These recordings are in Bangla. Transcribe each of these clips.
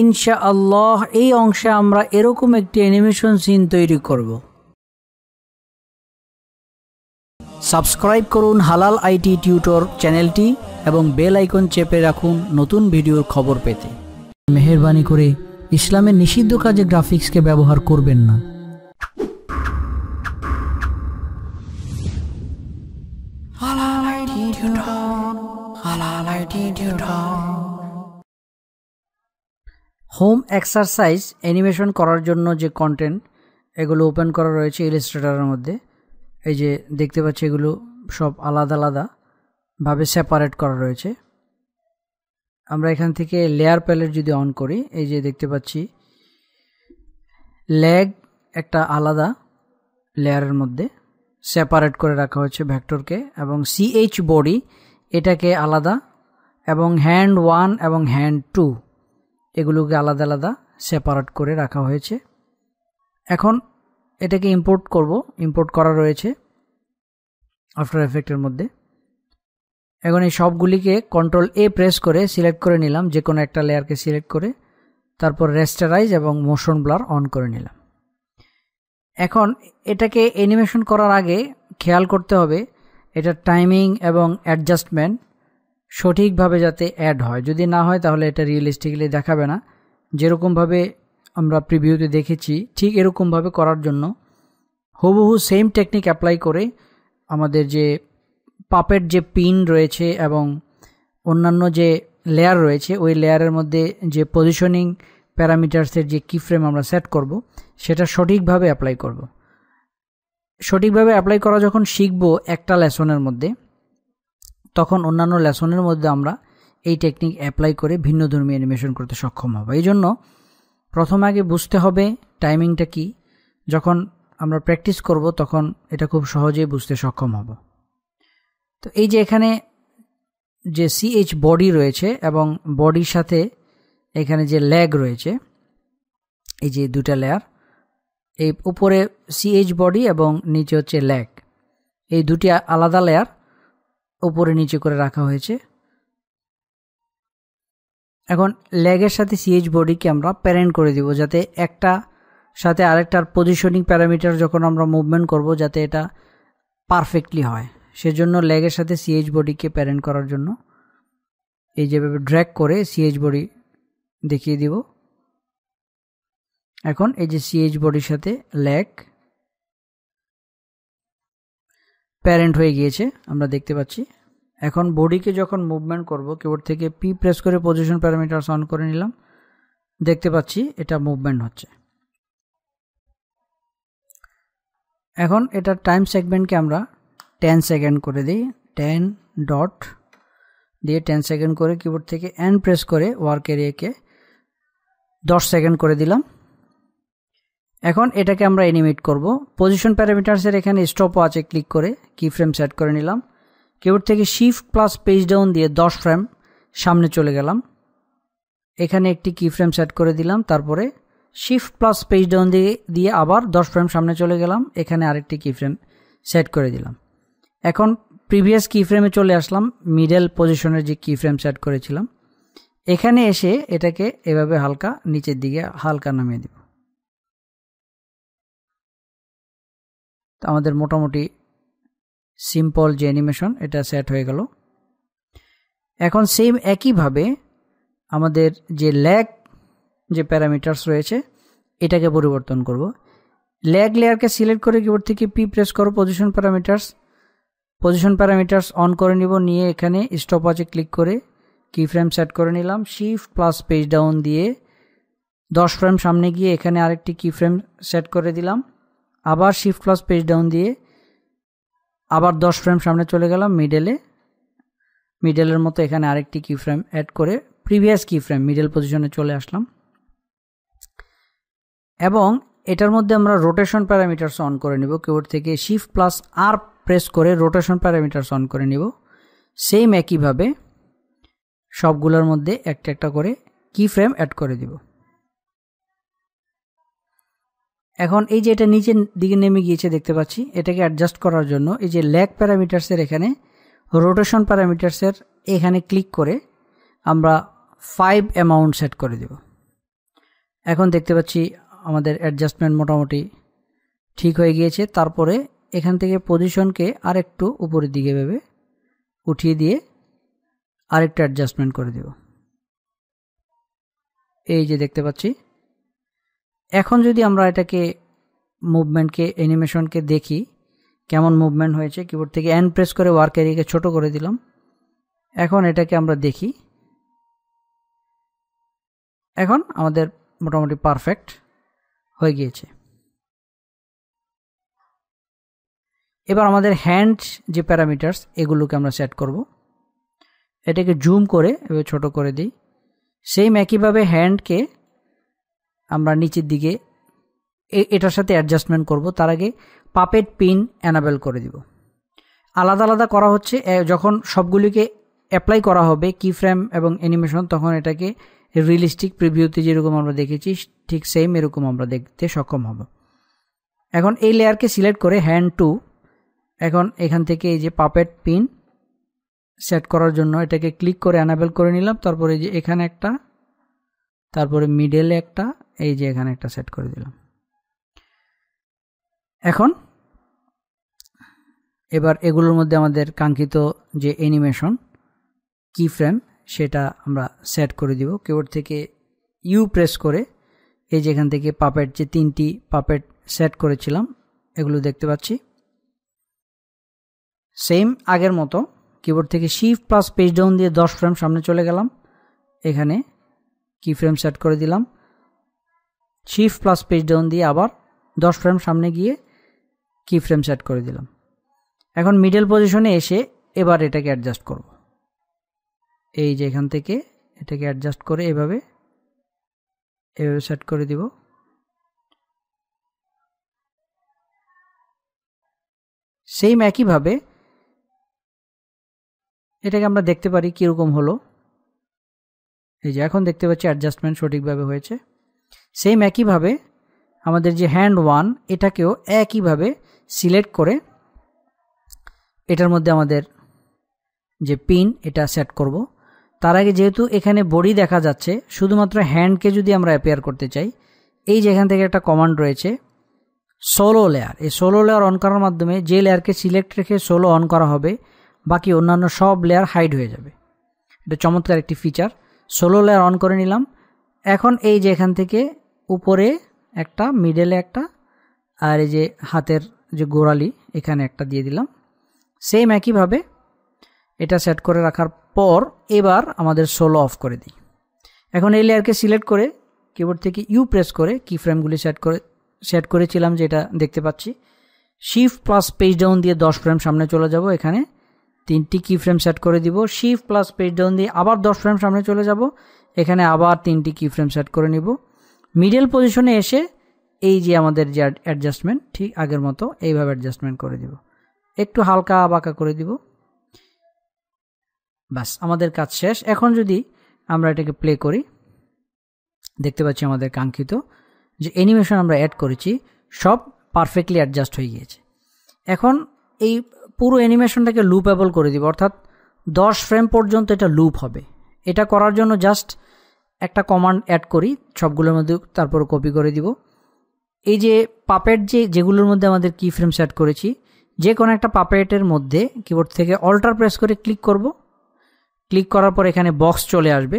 ইনশা আল্লাহ এই অংশে আমরা এরকম একটি অ্যানিমেশন সিন তৈরি করব সাবস্ক্রাইব করুন হালাল আইটি টিউটর চ্যানেলটি এবং বেল আইকন চেপে রাখুন নতুন ভিডিওর খবর পেতে মেহরবানি করে ইসলামের নিষিদ্ধ কাজে গ্রাফিক্সকে ব্যবহার করবেন না Halal IT tutor Halal IT tutor home exercise animation করার জন্য যে কন্টেন্ট এগুলো ওপেন করা রয়েছে ইলিস্ট্রেটারের মধ্যে এই যে দেখতে পাচ্ছি এগুলো সব আলাদা আলাদাভাবে সেপারেট করা রয়েছে আমরা এখান থেকে লেয়ার প্যালেট যদি অন করি এই যে দেখতে পাচ্ছি ল্যাগ একটা আলাদা লেয়ারের মধ্যে সেপারেট করে রাখা হয়েছে ভ্যাক্টরকে এবং সিএইচ বডি এটাকে আলাদা এবং হ্যান্ড ওয়ান এবং হ্যান্ড টু এগুলোকে আলাদা আলাদা সেপারেট করে রাখা হয়েছে এখন এটাকে ইম্পোর্ট করব ইম্পোর্ট করা রয়েছে আফটার এফেক্টের মধ্যে এখন এই সবগুলিকে কন্ট্রোল এ প্রেস করে সিলেক্ট করে নিলাম যে কোনো একটা লেয়ারকে সিলেক্ট করে তারপর রেস্টারাইজ এবং মোশন ব্লার অন করে নিলাম এখন এটাকে অ্যানিমেশন করার আগে খেয়াল করতে হবে এটা টাইমিং এবং অ্যাডজাস্টমেন্ট সঠিকভাবে যাতে অ্যাড হয় যদি না হয় তাহলে এটা রিয়েলিস্টিকলি দেখাবে না যেরকমভাবে আমরা প্রিভিউতে দেখেছি ঠিক এরকমভাবে করার জন্য হুবহু সেম টেকনিক অ্যাপ্লাই করে আমাদের যে পাপের যে পিন রয়েছে এবং অন্যান্য যে লেয়ার রয়েছে ওই লেয়ারের মধ্যে যে পজিশনিং প্যারামিটার্সের যে কি ফ্রেম আমরা সেট করব সেটা সঠিকভাবে অ্যাপ্লাই করব সঠিকভাবে অ্যাপ্লাই করা যখন শিখবো একটা লেসনের মধ্যে তখন অন্যান্য লেসনের মধ্যে আমরা এই টেকনিক অ্যাপ্লাই করে ভিন্ন ধর্মী অ্যানিমেশন করতে সক্ষম হব এই জন্য প্রথম আগে বুঝতে হবে টাইমিংটা কি যখন আমরা প্র্যাকটিস করব তখন এটা খুব সহজেই বুঝতে সক্ষম হব তো এই যে এখানে যে সিএইচ বডি রয়েছে এবং বডির সাথে এখানে যে ল্যাগ রয়েছে এই যে দুটা লেয়ার এই উপরে সিএইচ বডি এবং নিচে হচ্ছে ল্যাগ এই দুটি আলাদা লেয়ার উপরে নিচে করে রাখা হয়েছে এখন লেগের সাথে সিএইচ বডিকে আমরা প্যারেন্ট করে দিব যাতে একটা সাথে আরেকটার পজিশনিং প্যারামিটার যখন আমরা মুভমেন্ট করব যাতে এটা পারফেক্টলি হয় সেজন্য ল্যাগের সাথে সিএইচ বডিকে প্যারেন্ট করার জন্য এই যেভাবে ড্র্যাক করে সিএইচ বডি দেখিয়ে দিব এখন এই যে সিএইচ বডির সাথে লেগ প্যারেন্ট হয়ে গিয়েছে আমরা দেখতে পাচ্ছি এখন বডিকে যখন মুভমেন্ট করব কিবোর্ড থেকে পি প্রেস করে পজিশন প্যারামিটার্স অন করে নিলাম দেখতে পাচ্ছি এটা মুভমেন্ট হচ্ছে এখন এটা টাইম সেগমেন্টকে আমরা টেন সেকেন্ড করে দিই টেন ডট দিয়ে টেন সেকেন্ড করে কিবোর্ড থেকে এন প্রেস করে ওয়ার্ক এরিয়াকে দশ সেকেন্ড করে দিলাম এখন এটাকে আমরা এনিমেট করব পজিশন প্যারামিটার্সের এখানে স্টপ ওয়াচে ক্লিক করে কি ফ্রেম সেট করে নিলাম কেউ থেকে শিফট প্লাস পেজ ডাউন দিয়ে দশ ফ্রেম সামনে চলে গেলাম এখানে একটি কি ফ্রেম সেট করে দিলাম তারপরে শিফট প্লাস পেজ ডাউন দিয়ে দিয়ে আবার দশ ফ্রেম সামনে চলে গেলাম এখানে আরেকটি কি ফ্রেম সেট করে দিলাম এখন প্রিভিয়াস কি ফ্রেমে চলে আসলাম মিডল পজিশনের যে কি ফ্রেম সেট করেছিলাম এখানে এসে এটাকে এভাবে হালকা নিচের দিকে হালকা নামিয়ে দেব তো আমাদের মোটামুটি সিম্পল যে অ্যানিমেশন এটা সেট হয়ে গেল এখন সেম একইভাবে আমাদের যে ল্যাগ যে প্যারামিটার্স রয়েছে এটাকে পরিবর্তন করব ল্যাগ লেয়ারকে সিলেক্ট করে কিবোর্ড থেকে পি প্রেস করো position parameters position parameters on করে নিব নিয়ে এখানে স্টপ আছে ক্লিক করে কি ফ্রেম সেট করে নিলাম শিফট প্লাস পেজ ডাউন দিয়ে দশ ফ্রেম সামনে গিয়ে এখানে আরেকটি কি ফ্রেম সেট করে দিলাম আবার শিফট ক্লাস পেজ ডাউন দিয়ে আবার দশ ফ্রেম সামনে চলে গেলাম মিডেলে মিডেলের মতো এখানে আরেকটি কি ফ্রেম অ্যাড করে প্রিভিয়াস কি ফ্রেম মিডল পজিশনে চলে আসলাম এবং এটার মধ্যে আমরা রোটেশন প্যারামিটার্স অন করে নিব কিবোর্ড থেকে শিফট প্লাস আর প্রেস করে রোটেশন প্যারামিটার্স অন করে নিব সেম একইভাবে সবগুলোর মধ্যে একটা একটা করে কি ফ্রেম অ্যাড করে দিব এখন এই যে এটা নিচের দিকে নেমে গিয়েছে দেখতে পাচ্ছি এটাকে অ্যাডজাস্ট করার জন্য এই যে ল্যাক প্যারামিটার্সের এখানে রোটেশন প্যারামিটার্সের এখানে ক্লিক করে আমরা ফাইভ অ্যামাউন্ট সেট করে দেব এখন দেখতে পাচ্ছি আমাদের অ্যাডজাস্টমেন্ট মোটামুটি ঠিক হয়ে গিয়েছে তারপরে এখান থেকে পজিশনকে আর একটু উপরের দিকে ভেবে উঠিয়ে দিয়ে আরেকটা অ্যাডজাস্টমেন্ট করে দেব এই যে দেখতে পাচ্ছি এখন যদি আমরা এটাকে মুভমেন্টকে অ্যানিমেশনকে দেখি কেমন মুভমেন্ট হয়েছে কিবোর্ড থেকে অ্যান প্রেস করে ওয়ার্ক এরিয়াকে ছোটো করে দিলাম এখন এটাকে আমরা দেখি এখন আমাদের মোটামুটি পারফেক্ট হয়ে গিয়েছে এবার আমাদের হ্যান্ড যে প্যারামিটার্স এগুলোকে আমরা সেট করব এটাকে জুম করে এবার ছোট করে দিই সেই একইভাবে হ্যান্ডকে আমরা নিচের দিকে এটার সাথে অ্যাডজাস্টমেন্ট করব তার আগে পাপেট পিন অ্যানাবেল করে দিব আলাদা আলাদা করা হচ্ছে যখন সবগুলিকে অ্যাপ্লাই করা হবে কি ফ্রেম এবং অ্যানিমেশন তখন এটাকে রিয়েলিস্টিক প্রিভিউতে যেরকম আমরা দেখেছি ঠিক সেম এরকম আমরা দেখতে সক্ষম হব এখন এই লেয়ারকে সিলেক্ট করে হ্যান্ড টু এখন এখান থেকে এই যে পাপেট পিন সেট করার জন্য এটাকে ক্লিক করে অ্যানাবেল করে নিলাম তারপরে যে এখানে একটা তারপরে মিডেলে একটা এই যে এখানে একটা সেট করে দিলাম এখন এবার এগুলোর মধ্যে আমাদের কাঙ্ক্ষিত যে অ্যানিমেশন কি ফ্রেম সেটা আমরা সেট করে দিব কিবোর্ড থেকে ইউ প্রেস করে এই যেখান থেকে পাপেট যে তিনটি পাপেট সেট করেছিলাম এগুলো দেখতে পাচ্ছি সেম আগের মতো কিবোর্ড থেকে শিফট প্লাস পেজ ডাউন দিয়ে দশ ফ্রেম সামনে চলে গেলাম এখানে কি ফ্রেম সেট করে দিলাম শিফ প্লাস পেজ ডাউন দিয়ে আবার দশ ফ্রেম সামনে গিয়ে কি ফ্রেম সেট করে দিলাম এখন মিডল পজিশনে এসে এবার এটাকে অ্যাডজাস্ট করব এই যে এখান থেকে এটাকে অ্যাডজাস্ট করে এভাবে এভাবে সেট করে দিব সেম একইভাবে এটাকে আমরা দেখতে পারি কীরকম হলো এই যে এখন দেখতে পাচ্ছি অ্যাডজাস্টমেন্ট সঠিকভাবে হয়েছে সেম একইভাবে আমাদের যে হ্যান্ড ওয়ান এটাকেও একইভাবে সিলেক্ট করে এটার মধ্যে আমাদের যে পিন এটা সেট করব তার আগে যেহেতু এখানে বডি দেখা যাচ্ছে শুধুমাত্র হ্যান্ডকে যদি আমরা অ্যাপেয়ার করতে চাই এই যেখান থেকে একটা কমান্ড রয়েছে সোলো লেয়ার এই সোলো লেয়ার অন করার মাধ্যমে যে লেয়ারকে সিলেক্ট রেখে সোলো অন করা হবে বাকি অন্যান্য সব লেয়ার হাইড হয়ে যাবে এটা চমৎকার একটি ফিচার সোলো লেয়ার অন করে নিলাম এখন এই যে এখান থেকে উপরে একটা মিডেলে একটা আর এই যে হাতের যে গোড়ালি এখানে একটা দিয়ে দিলাম সেম একইভাবে এটা সেট করে রাখার পর এবার আমাদের সোলো অফ করে দিই এখন এই লেয়ারকে সিলেক্ট করে কিবোর্ড থেকে ইউ প্রেস করে কি ফ্রেমগুলি সেট করে সেট করেছিলাম যেটা দেখতে পাচ্ছি শিফ প্লাস পেজ ডাউন দিয়ে দশ ফ্রেম সামনে চলে যাব এখানে তিনটি কি ফ্রেম সেট করে দিব শিফ প্লাস পেজ ডাউন দিয়ে আবার দশ ফ্রেম সামনে চলে যাব এখানে আবার তিনটি কি ফ্রেম সেট করে নিব মিডল পজিশনে এসে এই যে আমাদের যে অ্যাডজাস্টমেন্ট ঠিক আগের মতো এইভাবে অ্যাডজাস্টমেন্ট করে দিব একটু হালকা বাঁকা করে দিব বাস আমাদের কাজ শেষ এখন যদি আমরা এটাকে প্লে করি দেখতে পাচ্ছি আমাদের কাঙ্ক্ষিত যে অ্যানিমেশন আমরা অ্যাড করেছি সব পারফেক্টলি অ্যাডজাস্ট হয়ে গিয়েছে এখন এই পুরো অ্যানিমেশনটাকে লুপ অ্যাবল করে দিব অর্থাৎ দশ ফ্রেম পর্যন্ত এটা লুপ হবে এটা করার জন্য জাস্ট একটা কমান্ড অ্যাড করি সবগুলোর মধ্যে তারপর কপি করে দিব এই যে পাপেট যে যেগুলোর মধ্যে আমাদের কি ফ্রেম সেট করেছি যে কোনো একটা পাপেটের মধ্যে কিবোর্ড থেকে অল্টার প্রেস করে ক্লিক করব ক্লিক করার পর এখানে বক্স চলে আসবে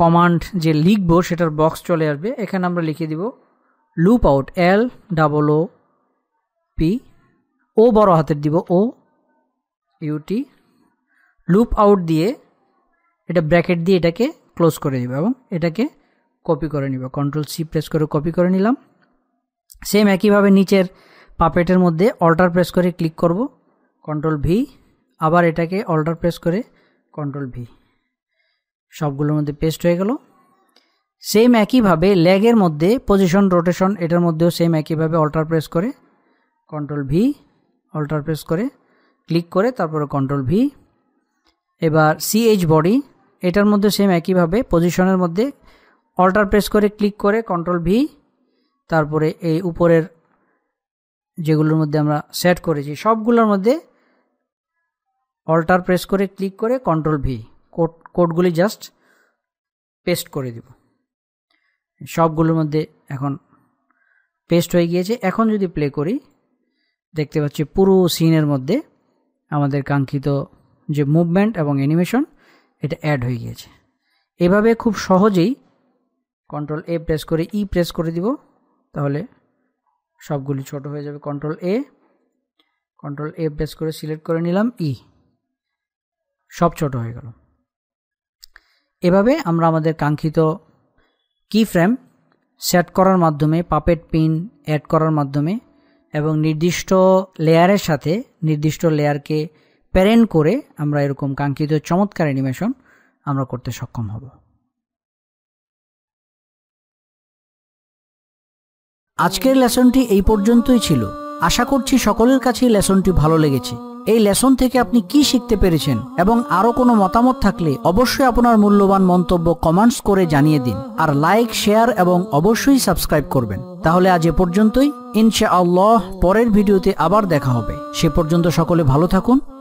কমান্ড যে লিখব সেটার বক্স চলে আসবে এখানে আমরা লিখে দিব loop out L double O P O বড় হাতের দিব ও ইউটি লুপ আউট দিয়ে এটা ব্র্যাকেট দিয়ে এটাকে ক্লোজ করে দিব এবং এটাকে কপি করে নিব কন্ট্রোল সি প্রেস করে কপি করে নিলাম সেম একইভাবে নিচের পাপেটের মধ্যে অল্টার প্রেস করে ক্লিক করব কন্ট্রোল ভি আবার এটাকে অল্টার প্রেস করে কন্ট্রোল ভি সবগুলোর মধ্যে পেস্ট হয়ে গেল সেম একইভাবে লেগের মধ্যে পজিশন রোটেশন এটার মধ্যেও সেম একইভাবে অল্টার প্রেস করে কন্ট্রোল ভি অল্টার প্রেস করে ক্লিক করে তারপরে কন্ট্রোল ভি এবার সিএইচ বডি এটার মধ্যে সেম একইভাবে পজিশনের মধ্যে অল্টার প্রেস করে ক্লিক করে কন্ট্রোল ভি তারপরে এই উপরের যেগুলোর মধ্যে আমরা সেট করেছি সবগুলোর মধ্যে অল্টার প্রেস করে ক্লিক করে কন্ট্রোল ভি কোড কোডগুলি জাস্ট পেস্ট করে দেব সবগুলোর মধ্যে এখন পেস্ট হয়ে গিয়েছে এখন যদি প্লে করি দেখতে পাচ্ছি পুরো সিনের মধ্যে আমাদের কাঙ্ক্ষিত যে মুভমেন্ট এবং অ্যানিমেশন এটা অ্যাড হয়ে গিয়েছে এভাবে খুব সহজেই কন্ট্রোল এ প্রেস করে ই e প্রেস করে দিব তাহলে সবগুলি ছোট হয়ে যাবে control A control A press করে সিলেক্ট করে নিলাম ই e। সব ছোট হয়ে গেল এভাবে আমরা আমাদের কাঙ্ক্ষিত কি ফ্রেম সেট করার মাধ্যমে পাপেট পিন অ্যাড করার মাধ্যমে এবং নির্দিষ্ট লেয়ারের সাথে নির্দিষ্ট লেয়ারকে প্যারেন্ট করে আমরা এরকম কাঙ্ক্ষিত চমৎকার অ্যানিমেশন আমরা করতে সক্ষম হব আজকের লেসনটি এই পর্যন্তই ছিল আশা করছি সকলের কাছে লেসনটি ভালো লেগেছে এই লেসন থেকে আপনি কি শিখতে পেরেছেন এবং আরও কোনো মতামত থাকলে অবশ্যই আপনার মূল্যবান মন্তব্য কমেন্টস করে জানিয়ে দিন আর লাইক শেয়ার এবং অবশ্যই সাবস্ক্রাইব করবেন তাহলে আজ এ পর্যন্তই ইনশাআল্লাহ পরের ভিডিওতে আবার দেখা হবে সে পর্যন্ত সকলে ভালো থাকুন